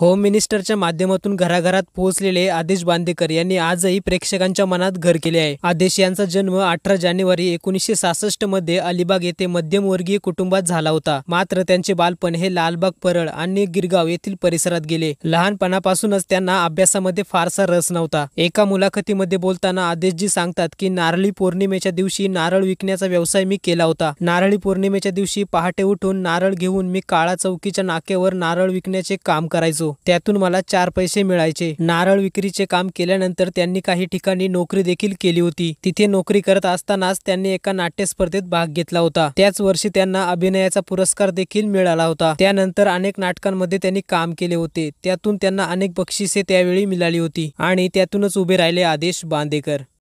home मिनिस्टरच्या माध्यमातून घराघरात पोहोचलेले आदेश बांदेकर यांनी आजही प्रेक्षकांच्या मनात घर केले आहे आदेश यांचा जन्म अठरा जानेवारी एकोणीसशे सासष्ट मध्ये अलिबाग येथे मध्यमवर्गीय कुटुंबात झाला होता मात्र त्यांचे बालपण हे लालबाग परळ आणि गिरगाव येथील परिसरात गेले लहानपणापासूनच त्यांना अभ्यासामध्ये फारसा रस नव्हता एका मुलाखतीमध्ये बोलताना आदेशजी सांगतात की नारळी पौर्णिमेच्या दिवशी नारळ विकण्याचा व्यवसाय मी केला होता नारळी पौर्णिमेच्या दिवशी पहाटे उठून नारळ घेऊन मी काळा चौकीच्या नाक्यावर नारळ विकण्याचे काम करायचो त्यातून मला चार पैसे मिळायचे नारळ विक्रीचे काम केल्यानंतर त्यांनी काही ठिकाणी नोकरी देखील केली होती तिथे नोकरी करत असतानाच त्यांनी एका नाट्य स्पर्धेत भाग घेतला होता त्याच वर्षी त्यांना अभिनयाचा पुरस्कार देखील मिळाला होता त्यानंतर अनेक नाटकांमध्ये त्यांनी काम केले होते त्यातून त्यांना अनेक बक्षिसे त्यावेळी मिळाली होती आणि त्यातूनच उभे राहिले आदेश बांदेकर